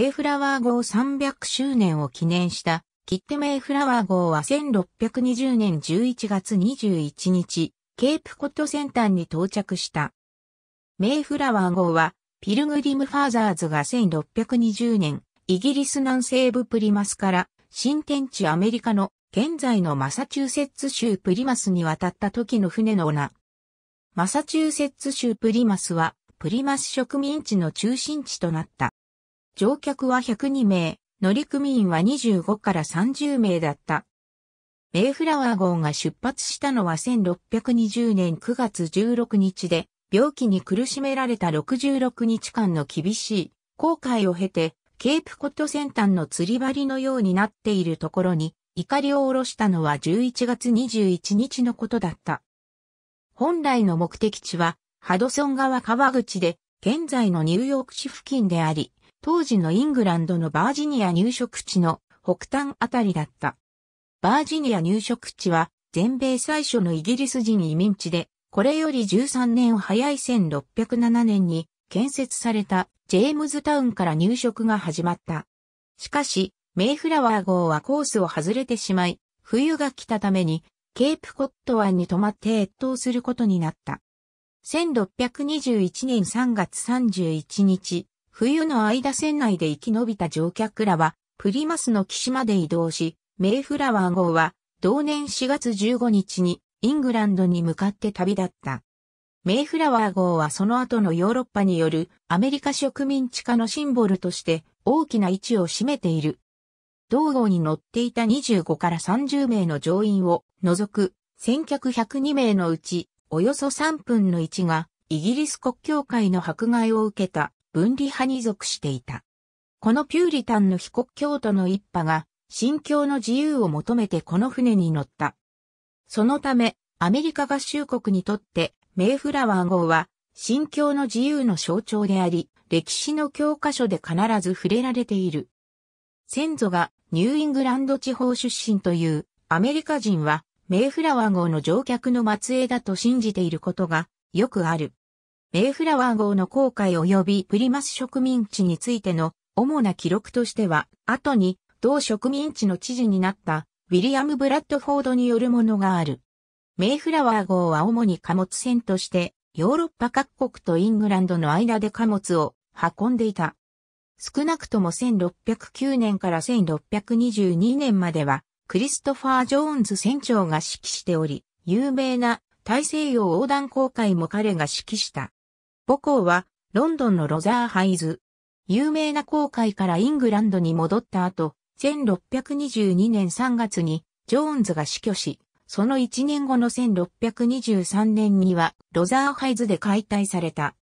メイフラワー号300周年を記念した切手メイフラワー号は1620年11月21日、ケープコット先端に到着した。メイフラワー号は、ピルグリムファーザーズが1620年、イギリス南西部プリマスから新天地アメリカの現在のマサチューセッツ州プリマスに渡った時の船の名。マサチューセッツ州プリマスはプリマス植民地の中心地となった。乗客は102名、乗組員は25から30名だった。メイフラワー号が出発したのは1620年9月16日で、病気に苦しめられた66日間の厳しい航海を経て、ケープコット先端の釣り針のようになっているところに、怒りを下ろしたのは11月21日のことだった。本来の目的地は、ハドソン川川口で、現在のニューヨーク市付近であり、当時のイングランドのバージニア入植地の北端あたりだった。バージニア入植地は全米最初のイギリス人移民地で、これより13年早い1607年に建設されたジェームズタウンから入植が始まった。しかし、メイフラワー号はコースを外れてしまい、冬が来たために、ケープコット湾に泊まって越冬することになった。1621年3月31日、冬の間船内で生き延びた乗客らは、プリマスの岸まで移動し、メイフラワー号は、同年4月15日に、イングランドに向かって旅立った。メイフラワー号はその後のヨーロッパによるアメリカ植民地化のシンボルとして大きな位置を占めている。同号に乗っていた25から30名の乗員を除く先客102名のうちおよそ3分の1がイギリス国教会の迫害を受けた分離派に属していた。このピューリタンの被告教徒の一派が、信教の自由を求めてこの船に乗った。そのため、アメリカ合衆国にとって、メイフラワー号は、信教の自由の象徴であり、歴史の教科書で必ず触れられている。先祖がニューイングランド地方出身というアメリカ人はメイフラワー号の乗客の末裔だと信じていることがよくある。メイフラワー号の航海及びプリマス植民地についての主な記録としては、後に同植民地の知事になったウィリアム・ブラッドフォードによるものがある。メイフラワー号は主に貨物船としてヨーロッパ各国とイングランドの間で貨物を運んでいた。少なくとも1609年から1622年まではクリストファー・ジョーンズ船長が指揮しており、有名な大西洋横断航海も彼が指揮した。母校はロンドンのロザーハイズ。有名な航海からイングランドに戻った後、1622年3月にジョーンズが死去し、その1年後の1623年にはロザーハイズで解体された。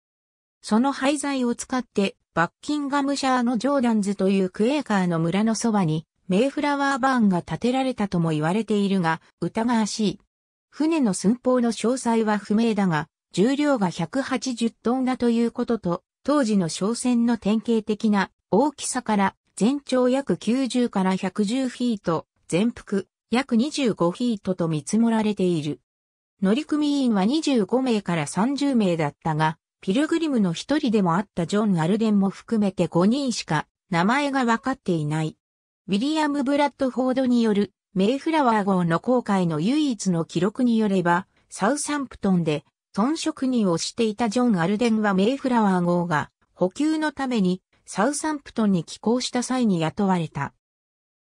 その廃材を使ってバッキンガムシャーのジョーダンズというクエーカーの村のそばにメイフラワーバーンが建てられたとも言われているが疑わしい。船の寸法の詳細は不明だが、重量が180トンだということと、当時の商船の典型的な大きさから全長約90から110フィート、全幅約25フィートと見積もられている。乗組員は25名から30名だったが、ピルグリムの一人でもあったジョン・アルデンも含めて5人しか名前がわかっていない。ウィリアム・ブラッドフォードによるメイフラワー号の航海の唯一の記録によれば、サウサンプトンで村職人をしていたジョン・アルデンはメイフラワー号が補給のためにサウサンプトンに寄港した際に雇われた。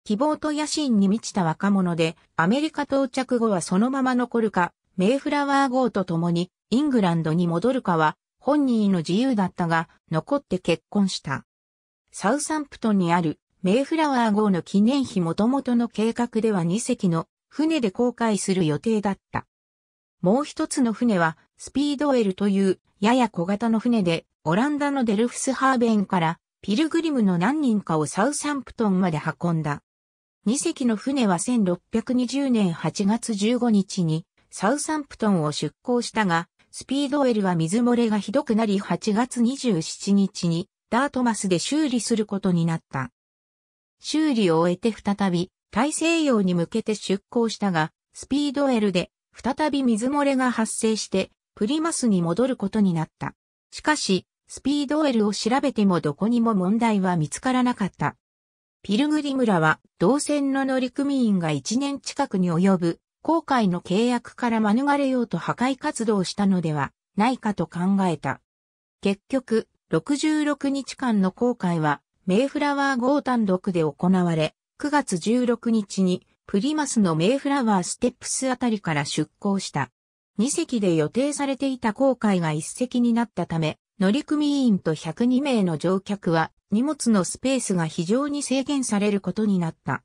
希望と野心に満ちた若者で、アメリカ到着後はそのまま残るか、メイフラワー号と共にイングランドに戻るかは本人の自由だったが、残って結婚した。サウサンプトンにあるメイフラワー号の記念碑もともとの計画では2隻の船で航海する予定だった。もう一つの船は、スピードウェルという、やや小型の船で、オランダのデルフスハーベンから、ピルグリムの何人かをサウサンプトンまで運んだ。2隻の船は1620年8月15日に、サウサンプトンを出港したが、スピードウェルは水漏れがひどくなり8月27日に、ダートマスで修理することになった。修理を終えて再び、大西洋に向けて出港したが、スピードウェルで再び水漏れが発生して、プリマスに戻ることになった。しかし、スピードルを調べてもどこにも問題は見つからなかった。ピルグリムラは、同船の乗組員が1年近くに及ぶ、航海の契約から免れようと破壊活動したのではないかと考えた。結局、66日間の航海は、メイフラワー号単独で行われ、9月16日にプリマスのメイフラワーステップスあたりから出港した。2隻で予定されていた航海が1隻になったため、乗組員と102名の乗客は荷物のスペースが非常に制限されることになった。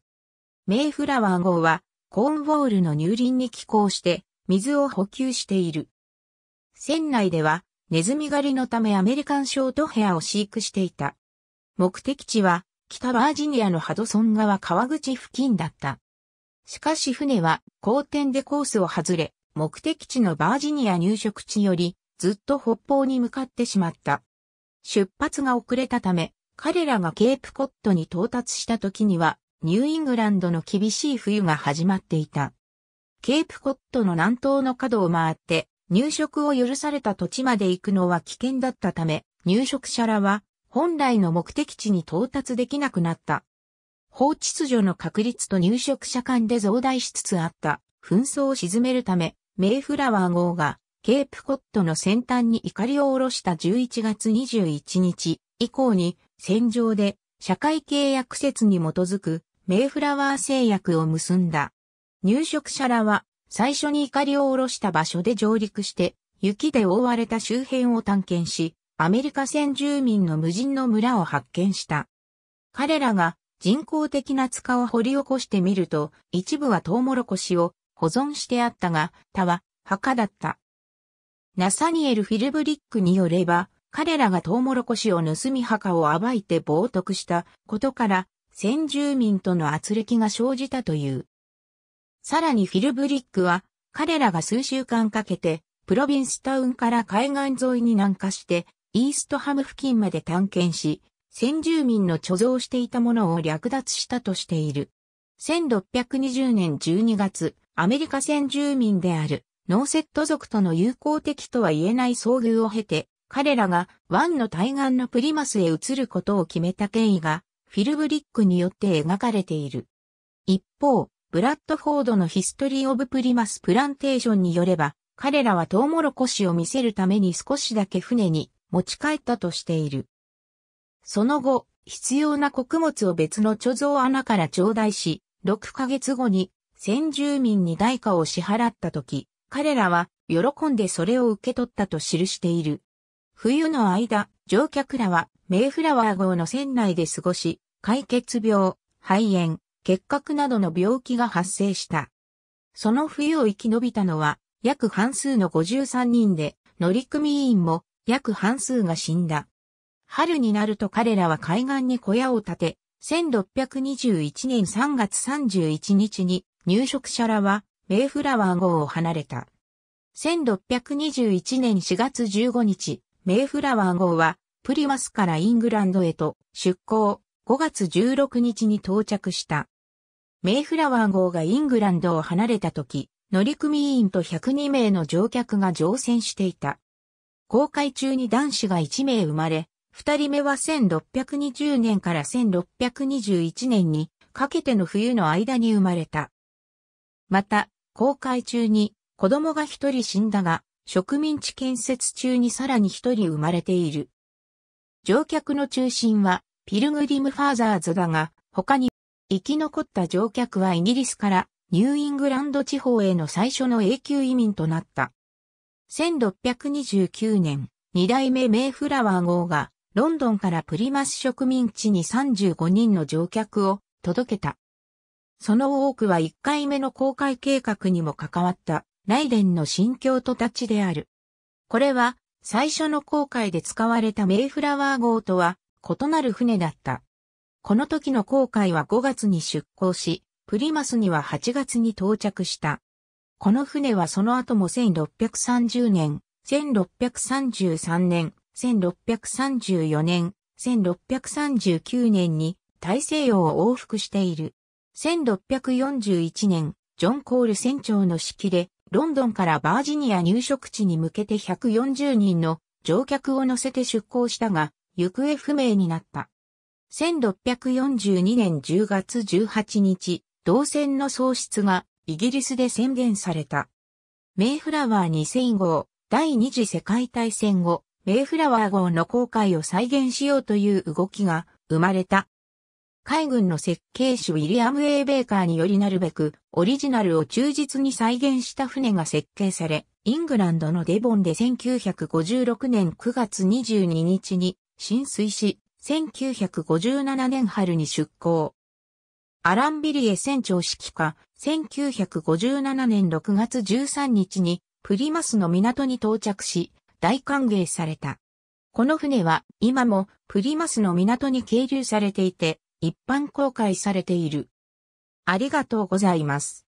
メイフラワー号はコーンウォールの入林に寄港して水を補給している。船内ではネズミ狩りのためアメリカンショートヘアを飼育していた。目的地は北バージニアのハドソン川川口付近だった。しかし船は荒天でコースを外れ、目的地のバージニア入植地よりずっと北方に向かってしまった。出発が遅れたため、彼らがケープコットに到達した時には、ニューイングランドの厳しい冬が始まっていた。ケープコットの南東の角を回って、入植を許された土地まで行くのは危険だったため、入植者らは本来の目的地に到達できなくなった。法秩序の確立と入植者間で増大しつつあった紛争を沈めるため、メイフラワー号がケープコットの先端に怒りを下ろした11月21日以降に戦場で社会契約説に基づくメイフラワー制約を結んだ。入植者らは最初に怒りを下ろした場所で上陸して雪で覆われた周辺を探検し、アメリカ先住民の無人の村を発見した。彼らが人工的な塚を掘り起こしてみると、一部はトウモロコシを保存してあったが、他は墓だった。ナサニエル・フィルブリックによれば、彼らがトウモロコシを盗み墓を暴いて冒涜したことから、先住民との圧力が生じたという。さらにフィルブリックは、彼らが数週間かけて、プロビンスタウンから海岸沿いに南下して、イーストハム付近まで探検し、先住民の貯蔵していたものを略奪したとしている。1620年12月、アメリカ先住民であるノーセット族との友好的とは言えない遭遇を経て、彼らが湾の対岸のプリマスへ移ることを決めた経緯が、フィルブリックによって描かれている。一方、ブラッドフォードのヒストリー・オブ・プリマス・プランテーションによれば、彼らはトウモロコシを見せるために少しだけ船に持ち帰ったとしている。その後、必要な穀物を別の貯蔵穴から頂戴し、6ヶ月後に先住民に代価を支払った時、彼らは喜んでそれを受け取ったと記している。冬の間、乗客らはメイフラワー号の船内で過ごし、解決病、肺炎、結核などの病気が発生した。その冬を生き延びたのは約半数の53人で、乗組員も約半数が死んだ。春になると彼らは海岸に小屋を建て、1621年3月31日に入植者らはメイフラワー号を離れた。1621年4月15日、メイフラワー号はプリマスからイングランドへと出港、5月16日に到着した。メイフラワー号がイングランドを離れた時、乗組員と102名の乗客が乗船していた。航海中に男子が1名生まれ、二人目は1620年から1621年にかけての冬の間に生まれた。また、公開中に子供が一人死んだが、植民地建設中にさらに一人生まれている。乗客の中心はピルグリムファーザーズだが、他に生き残った乗客はイギリスからニューイングランド地方への最初の永久移民となった。1629年、二代目メイフラワー号がロンドンからプリマス植民地に35人の乗客を届けた。その多くは1回目の公開計画にも関わったライデンの心境とたちである。これは最初の航海で使われたメイフラワー号とは異なる船だった。この時の航海は5月に出港し、プリマスには8月に到着した。この船はその後も1630年、1633年、1634年、1639年に大西洋を往復している。1641年、ジョン・コール船長の指揮で、ロンドンからバージニア入植地に向けて140人の乗客を乗せて出港したが、行方不明になった。1642年10月18日、同船の喪失がイギリスで宣言された。メイフラワー2000号、第二次世界大戦後、メイフラワー号の航海を再現しようという動きが生まれた。海軍の設計士ウィリアム・エイベーカーによりなるべく、オリジナルを忠実に再現した船が設計され、イングランドのデボンで1956年9月22日に浸水し、1957年春に出港。アラン・ビリエ船長指揮下、1957年6月13日にプリマスの港に到着し、大歓迎された。この船は今もプリマスの港に係留されていて、一般公開されている。ありがとうございます。